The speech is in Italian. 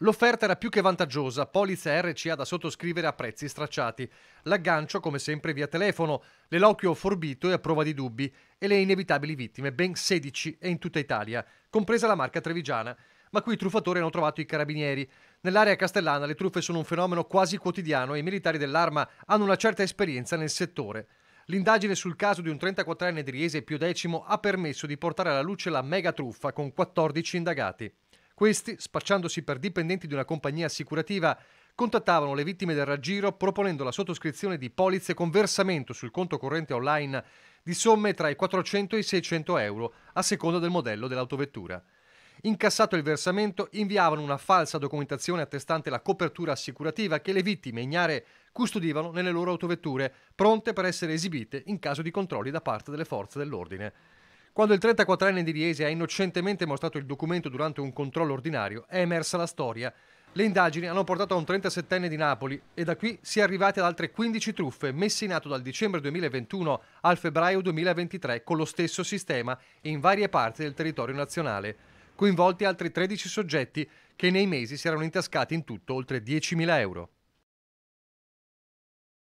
L'offerta era più che vantaggiosa, polizza RCA da sottoscrivere a prezzi stracciati. L'aggancio, come sempre, via telefono, l'eloquio forbito e a prova di dubbi, e le inevitabili vittime, ben 16 e in tutta Italia, compresa la marca trevigiana. Ma qui i truffatori hanno trovato i carabinieri. Nell'area castellana le truffe sono un fenomeno quasi quotidiano e i militari dell'arma hanno una certa esperienza nel settore. L'indagine sul caso di un 34enne di Riese Pio X ha permesso di portare alla luce la mega truffa con 14 indagati. Questi, spacciandosi per dipendenti di una compagnia assicurativa, contattavano le vittime del raggiro proponendo la sottoscrizione di polizze con versamento sul conto corrente online di somme tra i 400 e i 600 euro, a seconda del modello dell'autovettura. Incassato il versamento, inviavano una falsa documentazione attestante la copertura assicurativa che le vittime ignare custodivano nelle loro autovetture, pronte per essere esibite in caso di controlli da parte delle forze dell'ordine. Quando il 34enne di Riese ha innocentemente mostrato il documento durante un controllo ordinario, è emersa la storia. Le indagini hanno portato a un 37enne di Napoli e da qui si è arrivati ad altre 15 truffe messe in atto dal dicembre 2021 al febbraio 2023 con lo stesso sistema in varie parti del territorio nazionale. Coinvolti altri 13 soggetti che nei mesi si erano intascati in tutto oltre 10.000 euro.